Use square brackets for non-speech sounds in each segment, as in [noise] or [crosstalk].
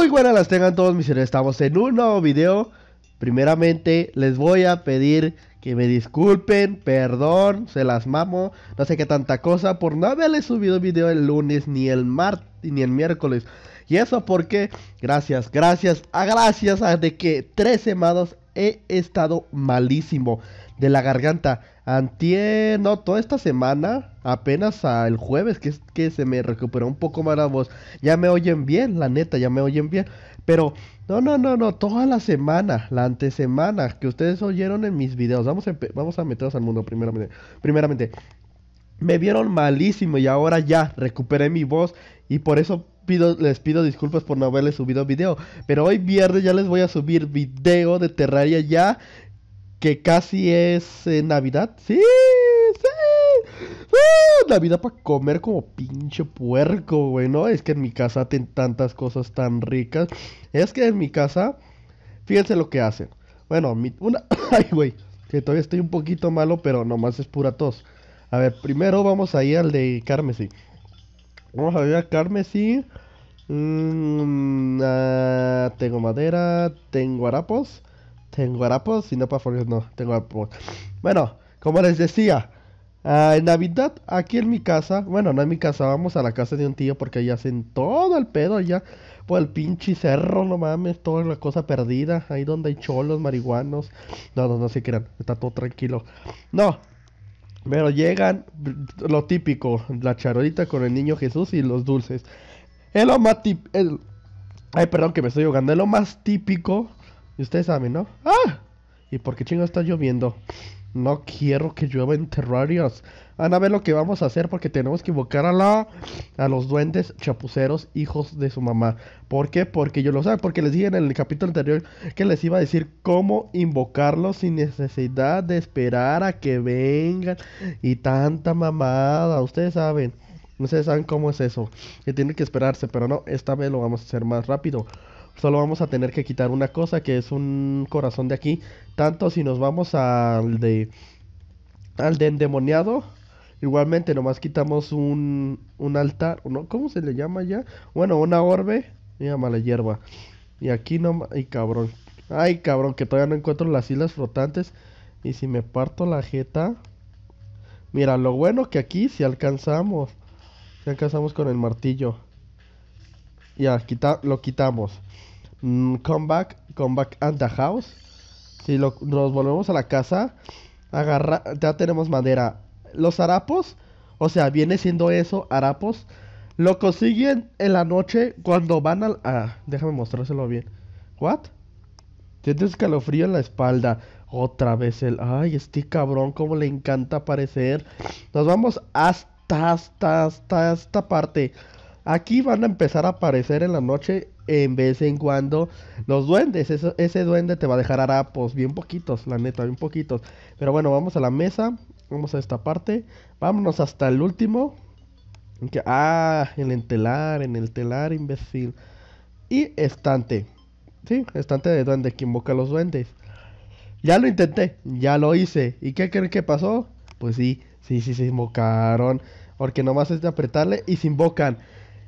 Muy buenas las tengan todos mis señores, estamos en un nuevo video Primeramente les voy a pedir que me disculpen, perdón, se las mamo No sé qué tanta cosa por no haberles subido video el lunes, ni el martes, ni el miércoles Y eso porque, gracias, gracias, a gracias a de que tres semanas he estado malísimo de la garganta. Antier, no, toda esta semana, apenas el jueves, que que se me recuperó un poco más la voz. Ya me oyen bien, la neta, ya me oyen bien. Pero, no, no, no, no, toda la semana, la antesemana, que ustedes oyeron en mis videos. Vamos a, vamos a al mundo primeramente. primeramente. Me vieron malísimo y ahora ya recuperé mi voz y por eso les pido disculpas por no haberles subido video. Pero hoy viernes ya les voy a subir video de Terraria ya. Que casi es eh, Navidad. Sí, sí. Navidad para comer como pinche puerco, güey. No, es que en mi casa hacen tantas cosas tan ricas. Es que en mi casa, fíjense lo que hacen. Bueno, mi, una... [coughs] Ay, güey. Que todavía estoy un poquito malo, pero nomás es pura tos. A ver, primero vamos a ir al de Carmesí. Vamos a ir a Carmesí. Mm, ah, tengo madera, tengo harapos, tengo harapos y no para no, tengo harapos. Bueno, como les decía, ah, en Navidad aquí en mi casa, bueno, no en mi casa, vamos a la casa de un tío porque ahí hacen todo el pedo allá por el pinche cerro, no mames, toda la cosa perdida, ahí donde hay cholos, marihuanos, no, no, no se crean, está todo tranquilo. No, pero llegan lo típico, la charolita con el niño Jesús y los dulces. Es lo más típico. Ay, perdón que me estoy jugando. Es lo más típico. Y ustedes saben, ¿no? ¡Ah! ¿Y por qué chingo está lloviendo? No quiero que llueva en terrarios. Van a ver lo que vamos a hacer porque tenemos que invocar a la a los duendes chapuceros, hijos de su mamá. ¿Por qué? Porque yo lo sé, porque les dije en el capítulo anterior que les iba a decir cómo invocarlos sin necesidad de esperar a que vengan y tanta mamada, ustedes saben. No sé, saben cómo es eso. Que tiene que esperarse, pero no, esta vez lo vamos a hacer más rápido. Solo vamos a tener que quitar una cosa que es un corazón de aquí. Tanto si nos vamos al de... Al de endemoniado. Igualmente, nomás quitamos un, un altar. ¿no? ¿Cómo se le llama ya? Bueno, una orbe. Mira, mala hierba. Y aquí no... Ay, cabrón. Ay, cabrón, que todavía no encuentro las islas flotantes. Y si me parto la jeta... Mira, lo bueno que aquí si alcanzamos. Ya casamos con el martillo? Ya, lo quitamos. comeback mm, come back, come back at the house. Si nos volvemos a la casa, agarra, ya tenemos madera. Los harapos, o sea, viene siendo eso, harapos. Lo consiguen en la noche cuando van al... Ah, déjame mostrárselo bien. ¿What? Sientes escalofrío en la espalda. Otra vez el... Ay, este cabrón, cómo le encanta aparecer. Nos vamos hasta... Hasta esta parte. Aquí van a empezar a aparecer en la noche en vez en cuando los duendes. ese duende te va a dejar harapos, bien poquitos, la neta, bien poquitos. Pero bueno, vamos a la mesa, vamos a esta parte, vámonos hasta el último. ah, el telar, en el telar, imbécil. Y estante. Sí, estante de duende que invoca a los duendes. Ya lo intenté, ya lo hice. ¿Y qué creen que pasó? Pues sí, sí, sí, se invocaron. Porque nomás es de apretarle y se invocan.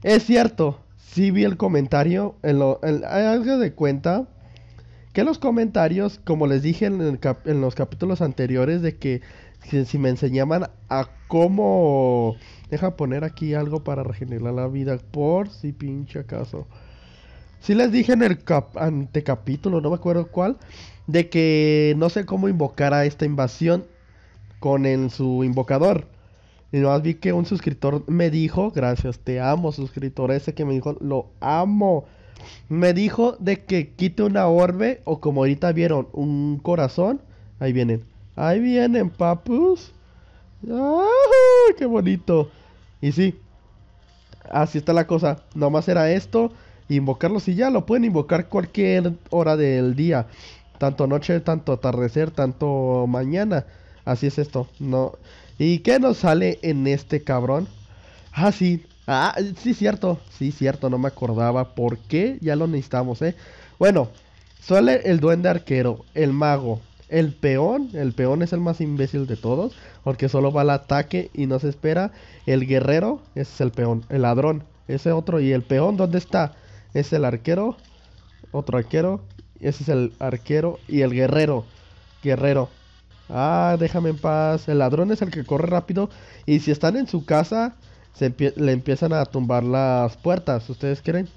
Es cierto, sí vi el comentario. En lo, algo de cuenta que los comentarios, como les dije en, en los capítulos anteriores, de que si, me enseñaban a cómo. Deja poner aquí algo para regenerar la vida. Por si pinche acaso. Si les dije en el cap, antecapítulo, no me acuerdo cuál, de que no sé cómo invocar a esta invasión con el, su invocador. Y nomás vi que un suscriptor me dijo, gracias, te amo, suscriptor ese que me dijo, lo amo. Me dijo de que quite una orbe o como ahorita vieron, un corazón. Ahí vienen. Ahí vienen, papus. ¡Qué bonito! Y sí, así está la cosa. Nomás era esto, invocarlo y ya lo pueden invocar cualquier hora del día. Tanto noche, tanto atardecer, tanto mañana. Así es esto. No, ¿Y qué nos sale en este cabrón? Ah, sí. Ah, sí, cierto. Sí, cierto. No me acordaba por qué ya lo necesitamos, ¿eh? Bueno, suele el duende arquero, el mago, el peón, el peón es el más imbécil de todos, porque solo va al ataque y no se espera. El guerrero, ese es el peón, el ladrón, ese otro. ¿Y el peón dónde está? Es el arquero, otro arquero, ese es el arquero y el guerrero, guerrero. Ah, déjame en paz. El ladrón es el que corre rápido. Y si están en su casa, se le empiezan a tumbar las puertas. ¿Ustedes creen?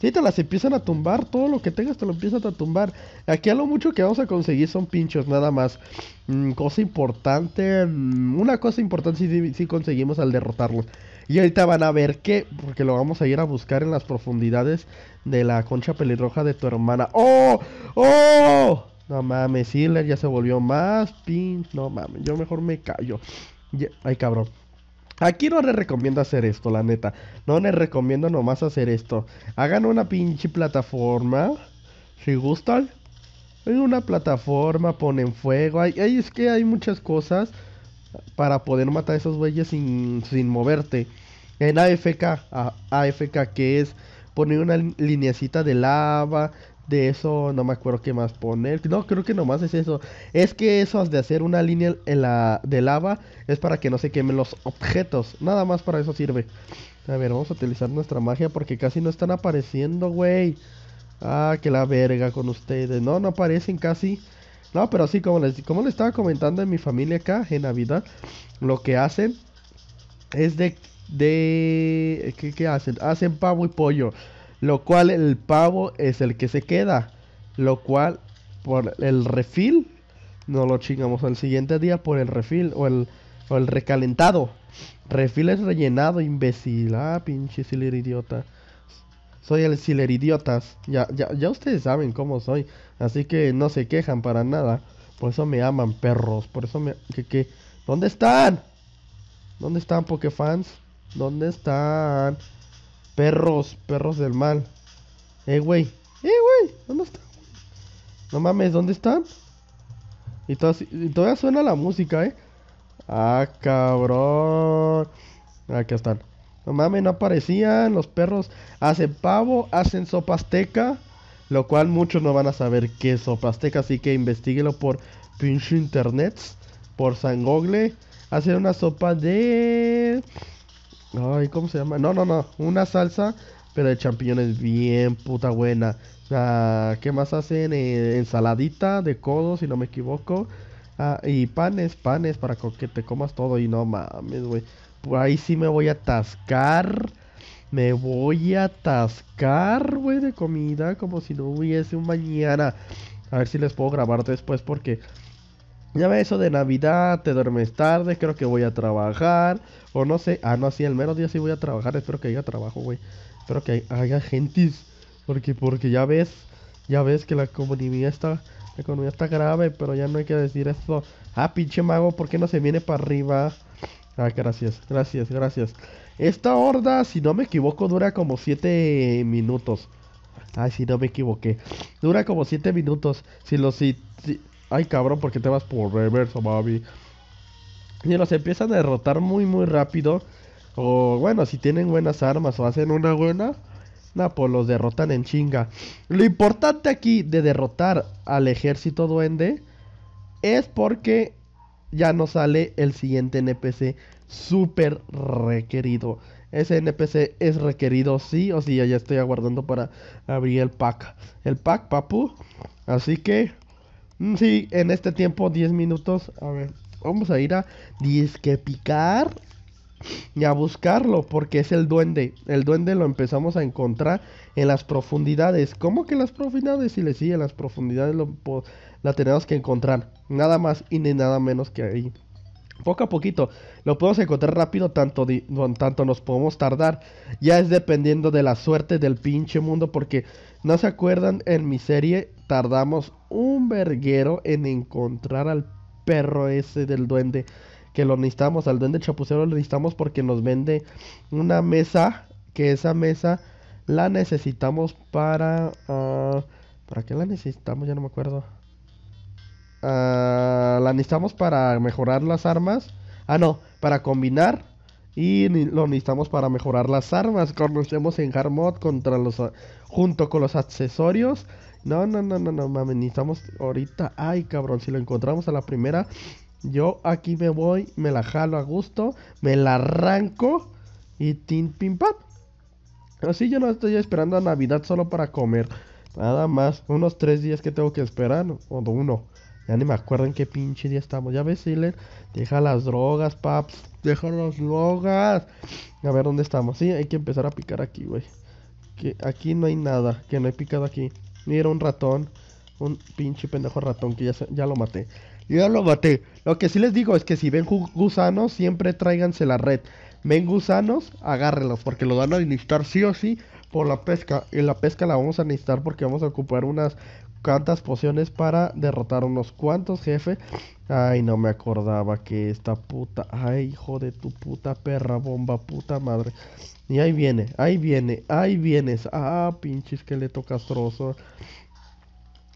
Sí, te las empiezan a tumbar. Todo lo que tengas te lo empiezan a tumbar. Aquí a lo mucho que vamos a conseguir son pinchos, nada más. Mm, cosa importante. Mm, una cosa importante si conseguimos al derrotarlo. Y ahorita van a ver qué. Porque lo vamos a ir a buscar en las profundidades de la concha pelirroja de tu hermana. ¡Oh! ¡Oh! No mames, Siller ya se volvió más pin. No mames, yo mejor me callo. ay, cabrón. Aquí no les recomiendo hacer esto, la neta. No les recomiendo nomás hacer esto. Hagan una pinche plataforma. Si gustan. En una plataforma, ponen fuego. es que hay muchas cosas para poder matar a esos güeyes sin, moverte. En AFK, AFK que es poner una lineacita de lava, de eso no me acuerdo qué más poner. No, creo que nomás es eso. Es que eso de hacer una línea en la, de lava es para que no se quemen los objetos. Nada más para eso sirve. A ver, vamos a utilizar nuestra magia porque casi no están apareciendo, güey. Ah, que la verga con ustedes. No, no aparecen casi. No, pero sí, como les, como les estaba comentando en mi familia acá en Navidad, lo que hacen es de... de ¿qué, qué hacen? Hacen pavo y pollo lo cual el pavo es el que se queda, lo cual por el refil, no lo chingamos al siguiente día por el refil o el, o el recalentado. Refil es rellenado, imbécil. Ah, pinche siler idiota. Soy el siler Ya, ya, ustedes saben cómo soy. Así que no se quejan para nada. Por eso me aman, perros. Por eso me. ¿Qué, qué? dónde están? ¿Dónde están, pokefans? ¿Dónde están? Perros, perros del mal. Eh, güey. Eh, güey. ¿Dónde están? No mames, ¿dónde están? Y, todavía suena la música, eh. Ah, cabrón. Aquí están. No mames, no aparecían. Los perros hacen pavo, hacen sopa azteca. Lo cual muchos no van a saber qué es sopa azteca. Así que investiguelo por pinche internet. Por San Google. Hacen una sopa de Ay, ¿cómo se llama? No, no, no. Una salsa, pero de champiñones bien puta buena. ¿Qué más hacen? Eh, ensaladita de codo, si no me equivoco. Ah, y panes, panes para que te comas todo. Y no mames, güey. Pues ahí sí me voy a atascar. Me voy a atascar, güey, de comida como si no hubiese un mañana. A ver si les puedo grabar después porque ya ves eso de Navidad, te duermes tarde, creo que voy a trabajar. O no sé, ah, no, sí, el menos día sí voy a trabajar. Espero que haya trabajo, güey. Espero que haya gentis. Porque, porque ya ves, ya ves que la comunidad está, la economía está grave, pero ya no hay que decir eso. Ah, pinche mago, ¿por qué no se viene para arriba? Ah, gracias, gracias, gracias. Esta horda, si no me equivoco, dura como 7 minutos. Ay, si no me equivoqué. Dura como 7 minutos. Si lo si, ay cabrón, porque te vas por reverso, baby. Y los empiezan a derrotar muy, muy rápido. O bueno, si tienen buenas armas o hacen una buena, no, pues los derrotan en chinga. Lo importante aquí de derrotar al ejército duende es porque ya no sale el siguiente NPC súper requerido. Ese NPC es requerido sí o sí. Ya estoy aguardando para abrir el pack. El pack, papu. Así que Mm, sí, en este tiempo, 10 minutos. A ver, vamos a ir a que picar y a buscarlo, porque es el duende. El duende lo empezamos a encontrar en las profundidades. ¿Cómo que en las profundidades? Sí, le sigue. en las profundidades la tenemos que encontrar. Nada más y ni nada menos que ahí. Poco a poquito lo podemos encontrar rápido, tanto, tanto nos podemos tardar. Ya es dependiendo de la suerte del pinche mundo, porque no se acuerdan en mi serie tardamos un verguero en encontrar al perro ese del duende. Que lo necesitamos, al duende chapucero lo necesitamos porque nos vende una mesa. Que esa mesa la necesitamos para... Ah, ¿Para qué la necesitamos? Ya no me acuerdo. Ah, la necesitamos para mejorar las armas. Ah, no, para combinar. Y lo necesitamos para mejorar las armas. Conocemos en Hard contra los, ah, junto con los accesorios. No, no, no, no, no, mames, necesitamos ahorita. Ay, cabrón, si lo encontramos a la primera, yo aquí me voy, me la jalo a gusto, me la arranco y tin pim pam. Así yo no estoy esperando a Navidad solo para comer. Nada más, unos tres días que tengo que esperar, o uno. Ya ni me acuerdo en qué pinche día estamos. Ya ves, Silen. Deja las drogas, paps. Deja las drogas. A ver dónde estamos. Sí, hay que empezar a picar aquí, güey. Que aquí no hay nada. Que no he picado aquí era un ratón. Un pinche pendejo ratón que ya, lo maté. Ya lo maté. Lo que sí les digo es que si ven gusanos, siempre tráiganse la red. Ven gusanos, agárrenlos, porque lo van a necesitar sí o sí por la pesca. Y la pesca la vamos a necesitar porque vamos a ocupar unas cuantas pociones para derrotar unos cuantos jefes. Ay, no me acordaba que esta puta. Ay, hijo de tu puta perra bomba, puta madre. Y ahí viene, ahí viene, ahí vienes. Ah, pinche esqueleto castroso.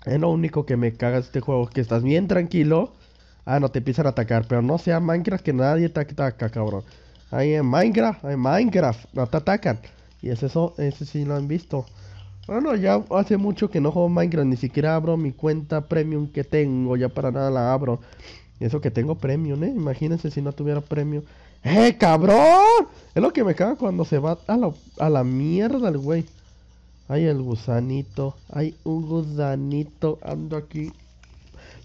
Es lo único que me caga este juego, que estás bien tranquilo. Ah, no te empiezan a atacar, pero no sea Minecraft que nadie te ataca, cabrón. Ahí en Minecraft, en Minecraft, no te atacan. Y es eso, ese sí lo han visto. Bueno, ya hace mucho que no juego Minecraft, ni siquiera abro mi cuenta premium que tengo, ya para nada la abro. Eso que tengo premium, ¿eh? Imagínense si no tuviera premium. ¡Eh, cabrón! Es lo que me caga cuando se va a la, a mierda el güey. Hay el gusanito. Hay un gusanito. Ando aquí.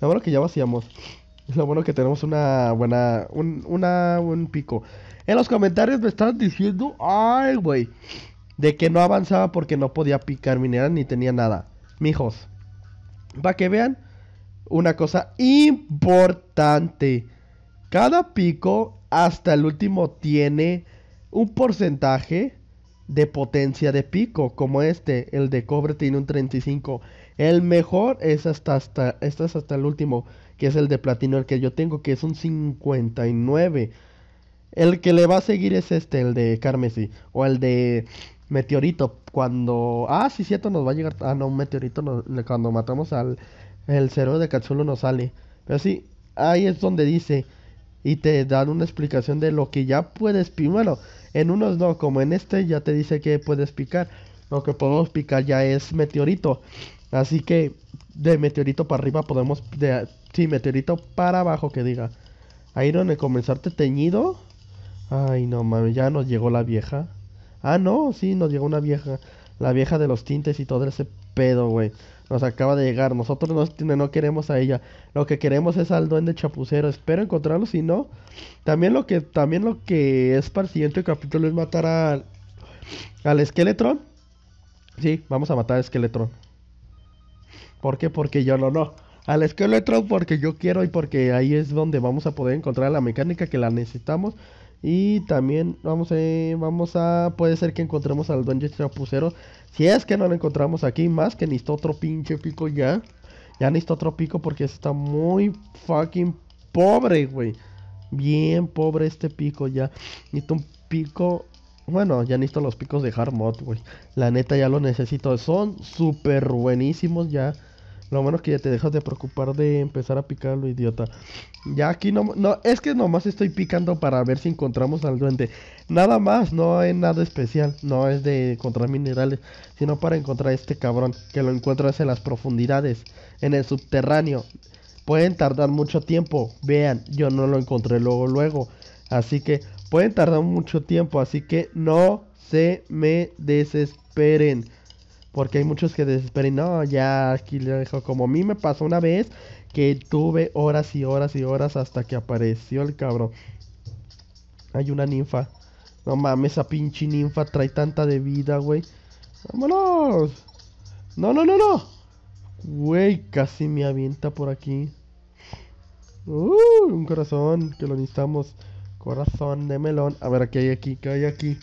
Lo bueno que ya vaciamos. Lo bueno que tenemos una buena. Un, una, un pico. En los comentarios me están diciendo. Ay, güey de que no avanzaba porque no podía picar mineral ni tenía nada. Mijos, para que vean una cosa importante. Cada pico hasta el último tiene un porcentaje de potencia de pico, como este, el de cobre tiene un 35. El mejor es hasta, hasta, este hasta el último, que es el de platino, el que yo tengo, que es un 59. El que le va a seguir es este, el de carmesí, o el de meteorito. Cuando. Ah, sí, cierto, nos va a llegar. Ah, no, un meteorito cuando matamos al. El cero de Cachulo nos sale. Pero sí, ahí es donde dice. Y te dan una explicación de lo que ya puedes picar. Bueno, en unos no, como en este ya te dice que puedes picar. Lo que podemos picar ya es meteorito. Así que de meteorito para arriba podemos. De, sí, meteorito para abajo que diga. Ahí donde comenzarte teñido. Ay, no mames, ya nos llegó la vieja. Ah, no, sí, nos llegó una vieja. La vieja de los tintes y todo ese pedo, güey. Nos acaba de llegar. Nosotros no, este, no queremos a ella. Lo que queremos es al duende chapucero. Espero encontrarlo. Si no, también lo que, también lo que es para el siguiente capítulo es matar al, al Si, Sí, vamos a matar al esqueletron. ¿Por qué? Porque yo no, no. Al Esqueletron porque yo quiero y porque ahí es donde vamos a poder encontrar la mecánica que la necesitamos y también vamos a, vamos a, puede ser que encontremos al duende este chapucero. Si es que no lo encontramos aquí, más que necesito otro pinche pico ya. Ya necesito otro pico porque está muy fucking pobre, güey. Bien pobre este pico ya. Necesito un pico. Bueno, ya necesito los picos de Hard Mod, güey. La neta ya lo necesito. Son súper buenísimos ya. Lo bueno es que ya te dejas de preocupar de empezar a picarlo, idiota. Ya aquí no, no, es que nomás estoy picando para ver si encontramos al duende. Nada más, no hay nada especial. No es de encontrar minerales, sino para encontrar a este cabrón. Que lo encuentras en las profundidades, en el subterráneo. Pueden tardar mucho tiempo. Vean, yo no lo encontré luego, luego. Así que pueden tardar mucho tiempo. Así que no se me desesperen. Porque hay muchos que desesperen, no, ya aquí le dejo. Como a mí me pasó una vez que tuve horas y horas y horas hasta que apareció el cabrón. Hay una ninfa. No mames, esa pinche ninfa trae tanta de vida, güey. ¡Vámonos! ¡No, no, no, no! Güey, casi me avienta por aquí. ¡Uh! Un corazón, que lo necesitamos. Corazón de melón. A ver, ¿qué hay aquí? ¿Qué hay aquí?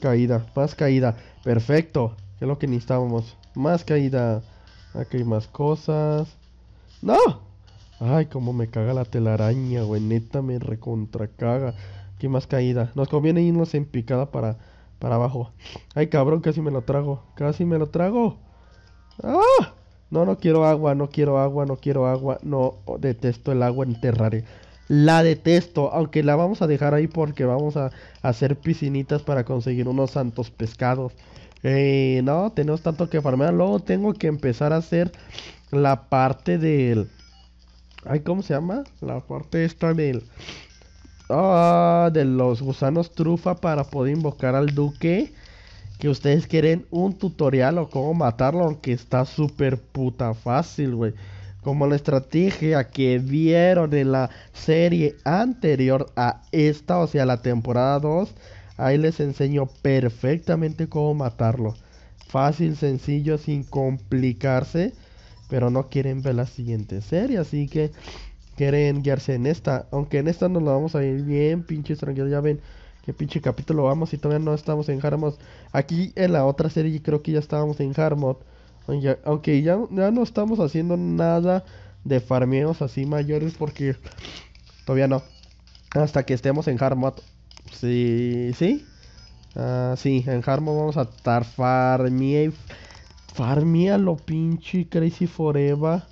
Caída, más caída. Perfecto. Que es lo que necesitábamos. Más caída. Aquí hay más cosas. ¡No! Ay, como me caga la telaraña, güey. Neta, me recontracaga. Aquí más caída. Nos conviene irnos en picada para, para abajo. Ay, cabrón, casi me lo trago. Casi me lo trago. ¡Ah! No, no quiero agua, no quiero agua, no quiero agua. No, detesto el agua en la detesto, aunque la vamos a dejar ahí porque vamos a, hacer piscinitas para conseguir unos santos pescados. Eh, no, tenemos tanto que farmear. Luego tengo que empezar a hacer la parte del... Ay, ¿cómo se llama? La parte esta del... Ah, de los gusanos trufa para poder invocar al duque. Que ustedes quieren un tutorial o cómo matarlo, aunque está súper puta fácil, güey como la estrategia que vieron en la serie anterior a esta, o sea, la temporada 2, ahí les enseño perfectamente cómo matarlo. Fácil, sencillo, sin complicarse, pero no quieren ver la siguiente serie, así que quieren guiarse en esta, aunque en esta nos la vamos a ir bien, pinches tranquilos, ya ven. Qué pinche capítulo vamos y todavía no estamos en Harmod. Aquí en la otra serie creo que ya estábamos en Harmod. Aunque, ya, ya no estamos haciendo nada de farmeos así mayores porque todavía no. Hasta que estemos en hard Sí, sí. Ah, sí, en hard vamos a estar farmie. Farmia lo pinche Crazy Forever.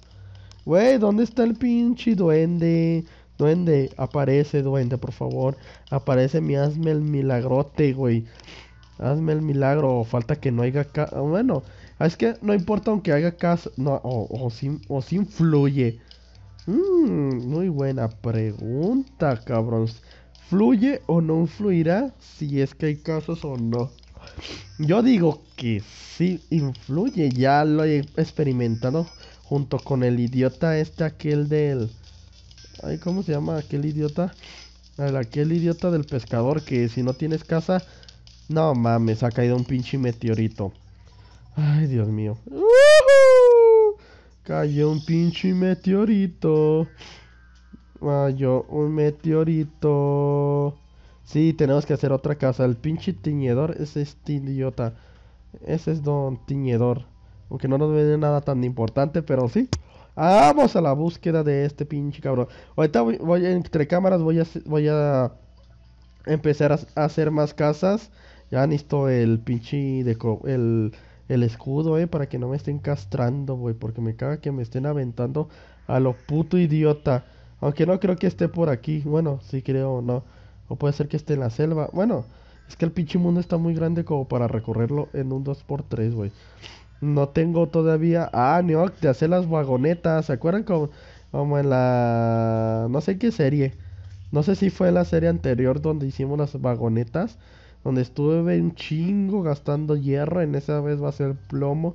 Wey, ¿dónde está el pinche duende? Duende, aparece, duende, por favor. Aparece mi hazme el milagrote, güey. Hazme el milagro. Falta que no haya... Ca bueno, Ah, es que no importa aunque haga caso. No, o, o, si, o influye. Mm, muy buena pregunta, cabrón. ¿Fluye o no influirá? Si es que hay casos o no. Yo digo que sí influye. Ya lo he experimentado junto con el idiota este, aquel del... Ay, ¿cómo se llama aquel idiota? aquel idiota del pescador que si no tienes casa... No mames, ha caído un pinche meteorito. Ay, Dios mío. Uh un pinche meteorito. ¡Vaya, ah, un meteorito. Sí, tenemos que hacer otra casa. El pinche tiñedor es este idiota. Ese es don tiñedor. Aunque no nos viene nada tan importante, pero sí. Vamos a la búsqueda de este pinche cabrón. Ahorita voy, entre cámaras voy a, voy a empezar a, hacer más casas. Ya han visto el pinche de el el escudo, eh, para que no me estén castrando, güey, porque me caga que me estén aventando a lo puto idiota. Aunque no creo que esté por aquí, bueno, sí creo o no. O puede ser que esté en la selva. Bueno, es que el pinche mundo está muy grande como para recorrerlo en un 2x3, güey. No tengo todavía. Ah, no, te hacer las vagonetas. ¿Se acuerdan como, como en la. No sé qué serie. No sé si fue la serie anterior donde hicimos las vagonetas donde estuve un chingo gastando hierro, en esa vez va a ser plomo.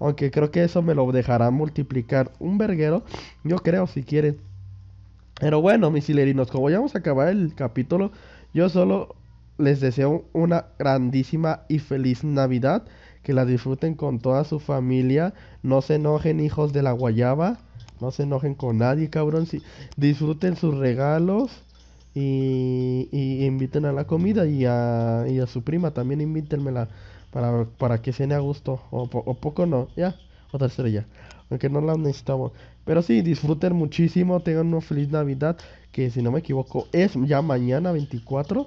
Aunque creo que eso me lo dejará multiplicar un verguero, yo creo, si quieren. Pero bueno, mis hilerinos, como ya vamos a acabar el capítulo, yo solo les deseo una grandísima y feliz Navidad. Que la disfruten con toda su familia. No se enojen, hijos de la guayaba. No se enojen con nadie, cabrón. disfruten sus regalos y, inviten a la comida y a, su prima también invítenmela para, para que cene a gusto o, o poco no, ya, otra estrella, aunque no la necesitamos. Pero sí, disfruten muchísimo, tengan una feliz Navidad, que si no me equivoco es ya mañana 24.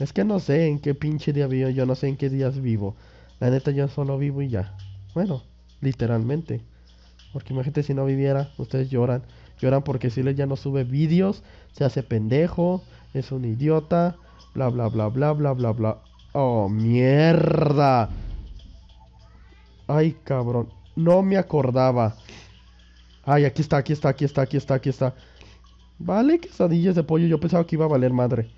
Es que no sé en qué pinche día vivo, yo no sé en qué días vivo. La neta yo solo vivo y ya. Bueno, literalmente. Porque imagínate si no viviera, ustedes lloran. Lloran porque le ya no sube vídeos, se hace pendejo, es un idiota, bla bla bla bla bla bla bla. Oh, mierda. Ay, cabrón. No me acordaba. Ay, aquí está, aquí está, aquí está, aquí está, aquí está. Vale, quesadillas de pollo. Yo pensaba que iba a valer madre.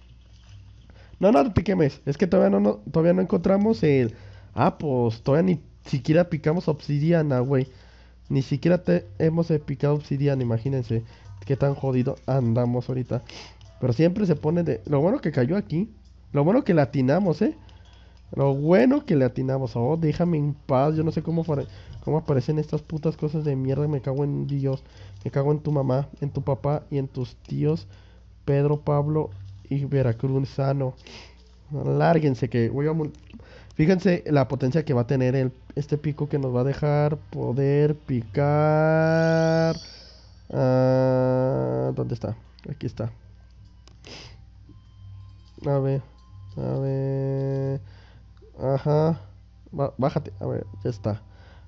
No, no te quemes. Es que todavía todavía no encontramos el... Ah, pues todavía ni siquiera picamos obsidiana, güey. Ni siquiera te hemos picado obsidiana, imagínense qué tan jodido andamos ahorita. Pero siempre se pone de... Lo bueno que cayó aquí. Lo bueno que le atinamos, ¿eh? Lo bueno que le atinamos. Oh, déjame en paz. Yo no sé cómo, cómo aparecen estas putas cosas de mierda. Me cago en Dios. Me cago en tu mamá, en tu papá y en tus tíos. Pedro, Pablo y Veracruz Sano. Lárguense que voy a... Fíjense la potencia que va a tener el, este pico que nos va a dejar poder picar. Ah, ¿Dónde está? Aquí está. A ver, a ver. Ajá. Bájate. A ver, ya está.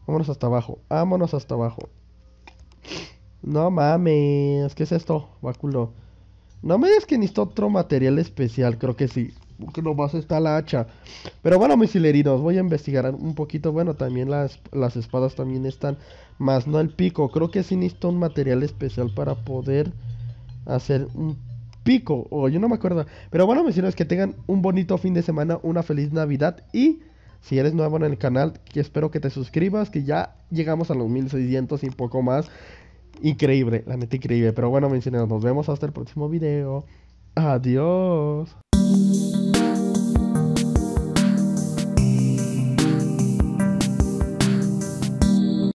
Vámonos hasta abajo. Vámonos hasta abajo. No mames. ¿Qué es esto? Báculo. No me digas que necesito otro material especial. Creo que sí que nomás está la hacha. Pero bueno, mis hilerinos, voy a investigar un poquito. Bueno, también las, espadas también están, más no el pico. Creo que sí necesito un material especial para poder hacer un pico. O yo no me acuerdo. Pero bueno, mis que tengan un bonito fin de semana, una feliz Navidad y... Si eres nuevo en el canal, que espero que te suscribas, que ya llegamos a los 1600 y poco más. Increíble, la neta increíble. Pero bueno, mis nos vemos hasta el próximo video. Adiós.